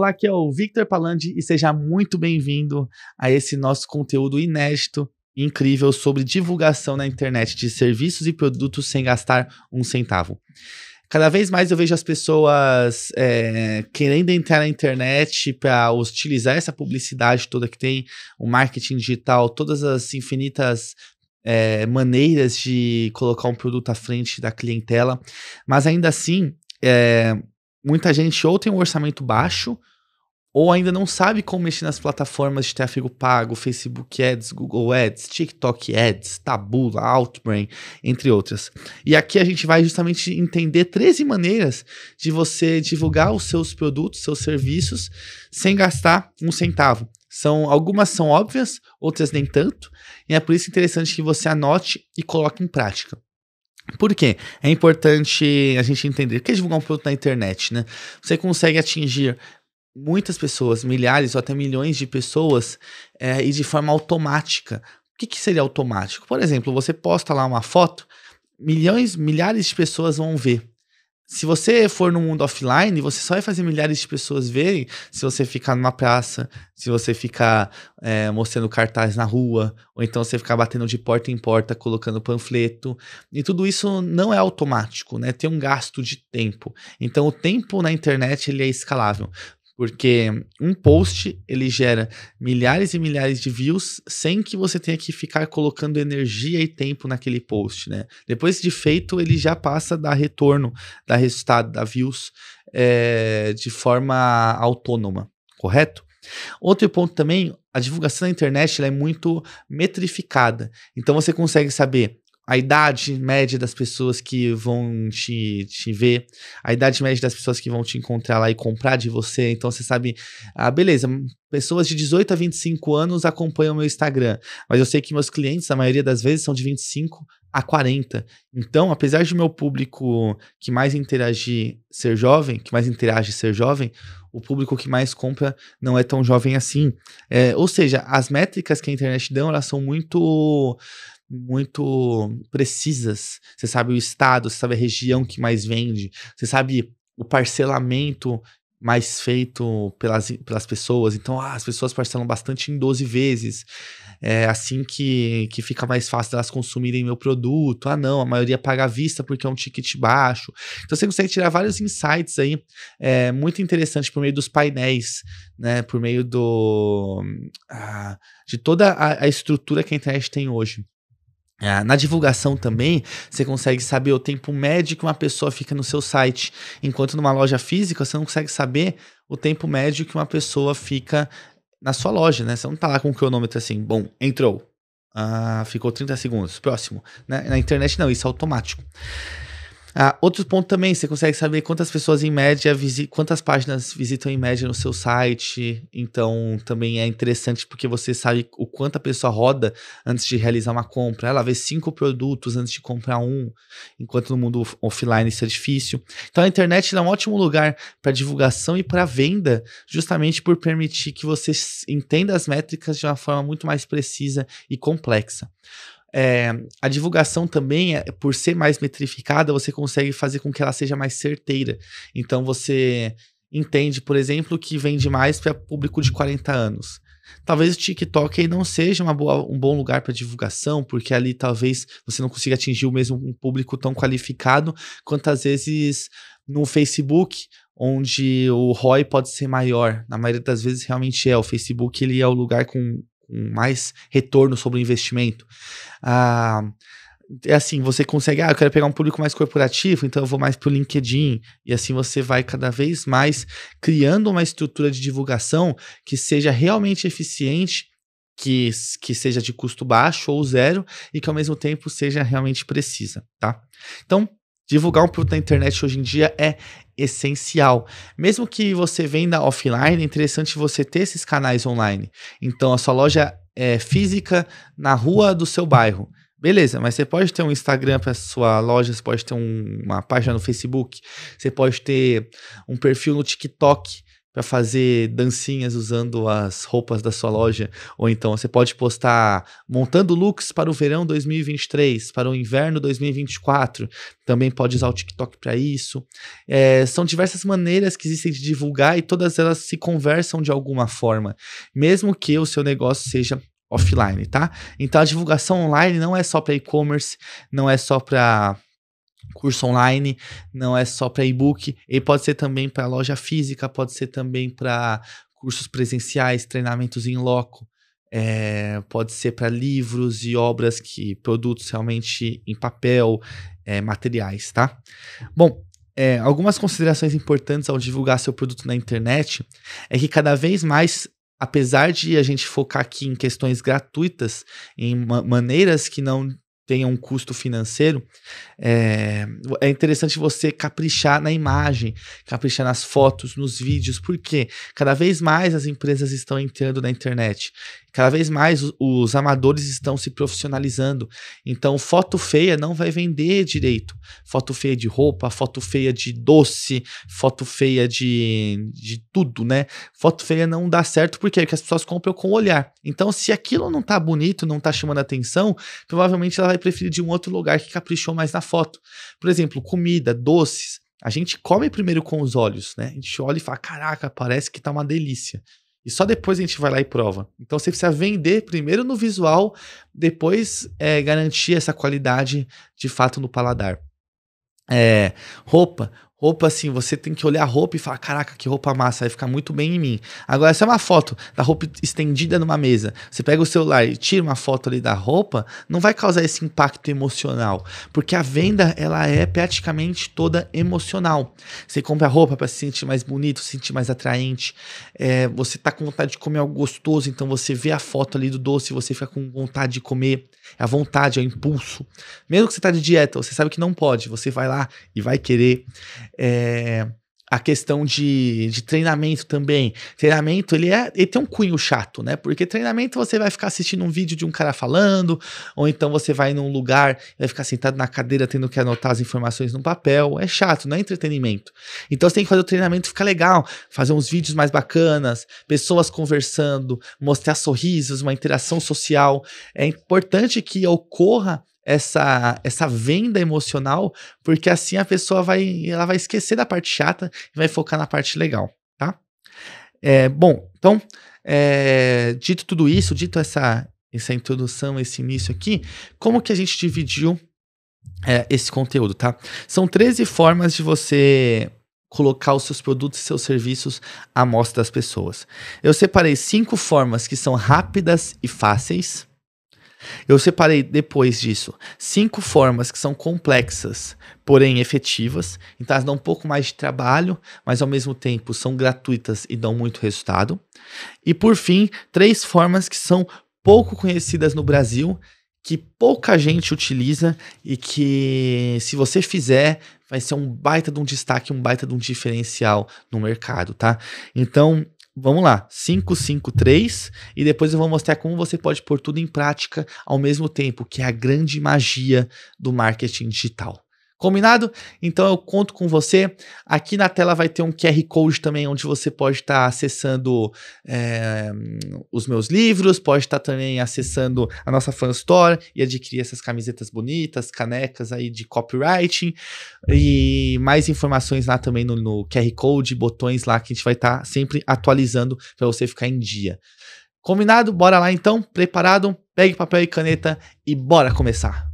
Olá, aqui é o Victor Palandi e seja muito bem-vindo a esse nosso conteúdo inédito e incrível sobre divulgação na internet de serviços e produtos sem gastar um centavo. Cada vez mais eu vejo as pessoas é, querendo entrar na internet para utilizar essa publicidade toda que tem, o marketing digital, todas as infinitas é, maneiras de colocar um produto à frente da clientela, mas ainda assim é, muita gente ou tem um orçamento baixo ou ainda não sabe como mexer nas plataformas de tráfego pago, Facebook Ads, Google Ads, TikTok Ads, Taboola, Outbrain, entre outras. E aqui a gente vai justamente entender 13 maneiras de você divulgar os seus produtos, seus serviços, sem gastar um centavo. São algumas são óbvias, outras nem tanto, e é por isso interessante que você anote e coloque em prática. Por quê? É importante a gente entender. é divulgar um produto na internet, né? Você consegue atingir muitas pessoas, milhares ou até milhões de pessoas, é, e de forma automática. O que, que seria automático? Por exemplo, você posta lá uma foto, milhões, milhares de pessoas vão ver. Se você for no mundo offline, você só vai fazer milhares de pessoas verem se você ficar numa praça, se você ficar é, mostrando cartaz na rua, ou então você ficar batendo de porta em porta, colocando panfleto. E tudo isso não é automático, né? Tem um gasto de tempo. Então o tempo na internet ele é escalável. Porque um post ele gera milhares e milhares de views sem que você tenha que ficar colocando energia e tempo naquele post, né? Depois de feito, ele já passa a dar retorno, dar resultado, dar views é, de forma autônoma, correto? Outro ponto também, a divulgação na internet é muito metrificada. Então você consegue saber a idade média das pessoas que vão te, te ver, a idade média das pessoas que vão te encontrar lá e comprar de você. Então você sabe, ah, beleza, pessoas de 18 a 25 anos acompanham o meu Instagram, mas eu sei que meus clientes, a maioria das vezes, são de 25 a 40. Então, apesar de meu público que mais interagir ser jovem, que mais interage ser jovem, o público que mais compra não é tão jovem assim. É, ou seja, as métricas que a internet dão, elas são muito muito precisas. Você sabe o estado, você sabe a região que mais vende, você sabe o parcelamento mais feito pelas, pelas pessoas. Então, ah, as pessoas parcelam bastante em 12 vezes. É assim que, que fica mais fácil elas consumirem meu produto. Ah, não, a maioria paga à vista porque é um ticket baixo. Então, você consegue tirar vários insights aí, é, muito interessante por meio dos painéis, né? Por meio do... Ah, de toda a, a estrutura que a internet tem hoje. Ah, na divulgação também, você consegue saber o tempo médio que uma pessoa fica no seu site, enquanto numa loja física você não consegue saber o tempo médio que uma pessoa fica na sua loja, né? Você não tá lá com o cronômetro assim, bom, entrou, ah, ficou 30 segundos, próximo. Né? Na internet não, isso é automático. Ah, outro ponto também, você consegue saber quantas pessoas em média, visitam, quantas páginas visitam em média no seu site. Então, também é interessante porque você sabe o quanto a pessoa roda antes de realizar uma compra. Ela vê cinco produtos antes de comprar um, enquanto no mundo offline isso é difícil. Então, a internet é um ótimo lugar para divulgação e para venda, justamente por permitir que você entenda as métricas de uma forma muito mais precisa e complexa. É, a divulgação também, é, por ser mais metrificada, você consegue fazer com que ela seja mais certeira. Então você entende, por exemplo, que vende mais para público de 40 anos. Talvez o TikTok aí não seja boa, um bom lugar para divulgação, porque ali talvez você não consiga atingir o mesmo um público tão qualificado quanto às vezes no Facebook, onde o ROI pode ser maior. Na maioria das vezes realmente é. O Facebook ele é o lugar com com mais retorno sobre o investimento. Ah, é assim, você consegue, ah, eu quero pegar um público mais corporativo, então eu vou mais para o LinkedIn. E assim você vai cada vez mais criando uma estrutura de divulgação que seja realmente eficiente, que, que seja de custo baixo ou zero, e que ao mesmo tempo seja realmente precisa, tá? Então, Divulgar um produto na internet hoje em dia é essencial. Mesmo que você venda offline, é interessante você ter esses canais online. Então, a sua loja é física na rua do seu bairro. Beleza, mas você pode ter um Instagram para sua loja, você pode ter um, uma página no Facebook, você pode ter um perfil no TikTok para fazer dancinhas usando as roupas da sua loja, ou então você pode postar montando looks para o verão 2023, para o inverno 2024. Também pode usar o TikTok para isso. É, são diversas maneiras que existem de divulgar e todas elas se conversam de alguma forma, mesmo que o seu negócio seja offline, tá? Então a divulgação online não é só para e-commerce, não é só para curso online, não é só para e-book, e pode ser também para loja física, pode ser também para cursos presenciais, treinamentos em loco, é, pode ser para livros e obras que produtos realmente em papel, é, materiais, tá? Bom, é, algumas considerações importantes ao divulgar seu produto na internet é que cada vez mais apesar de a gente focar aqui em questões gratuitas, em maneiras que não tenha um custo financeiro, é, é, interessante você caprichar na imagem, caprichar nas fotos, nos vídeos, porque cada vez mais as empresas estão entrando na internet, cada vez mais os, os amadores estão se profissionalizando. Então, foto feia não vai vender direito. Foto feia de roupa, foto feia de doce, foto feia de, de tudo, né? Foto feia não dá certo porque, porque as pessoas compram com o olhar. Então, se aquilo não tá bonito, não tá chamando atenção, provavelmente ela vai preferir de um outro lugar que caprichou mais na foto. Por exemplo, comida, doces. A gente come primeiro com os olhos, né? A gente olha e fala: caraca, parece que tá uma delícia. E só depois a gente vai lá e prova. Então você precisa vender primeiro no visual, depois é, garantir essa qualidade de fato no paladar. É, roupa. Roupa, assim, você tem que olhar a roupa e falar: caraca, que roupa massa, vai ficar muito bem em mim. Agora, se é uma foto da roupa estendida numa mesa, você pega o celular e tira uma foto ali da roupa, não vai causar esse impacto emocional. Porque a venda, ela é praticamente toda emocional. Você compra roupa para se sentir mais bonito, se sentir mais atraente. É, você tá com vontade de comer algo gostoso, então você vê a foto ali do doce, você fica com vontade de comer. É a vontade, é o impulso. Mesmo que você tá de dieta, você sabe que não pode, você vai lá e vai querer. É, a questão de, de treinamento também. Treinamento, ele, é, ele tem um cunho chato, né? Porque treinamento você vai ficar assistindo um vídeo de um cara falando, ou então você vai num lugar, vai ficar sentado na cadeira tendo que anotar as informações no papel. É chato, não é entretenimento. Então você tem que fazer o treinamento ficar legal, fazer uns vídeos mais bacanas, pessoas conversando, mostrar sorrisos, uma interação social. É importante que ocorra essa essa venda emocional, porque assim a pessoa vai ela vai esquecer da parte chata e vai focar na parte legal, tá? É, bom, então é, dito tudo isso, dito essa essa introdução, esse início aqui, como que a gente dividiu é, esse conteúdo, tá? São 13 formas de você colocar os seus produtos e seus serviços à mostra das pessoas. Eu separei cinco formas que são rápidas e fáceis, eu separei depois disso cinco formas que são complexas, porém efetivas. Então elas dão um pouco mais de trabalho, mas ao mesmo tempo são gratuitas e dão muito resultado. E por fim, três formas que são pouco conhecidas no Brasil, que pouca gente utiliza e que se você fizer vai ser um baita de um destaque, um baita de um diferencial no mercado, tá? Então, Vamos lá, 553 e depois eu vou mostrar como você pode pôr tudo em prática ao mesmo tempo, que é a grande magia do marketing digital. Combinado? Então eu conto com você. Aqui na tela vai ter um QR Code também, onde você pode estar tá acessando é, os meus livros, pode estar tá também acessando a nossa fan store e adquirir essas camisetas bonitas, canecas aí de copywriting e mais informações lá também no, no QR Code, botões lá que a gente vai estar tá sempre atualizando para você ficar em dia. Combinado? Bora lá então, preparado? Pegue papel e caneta e bora começar!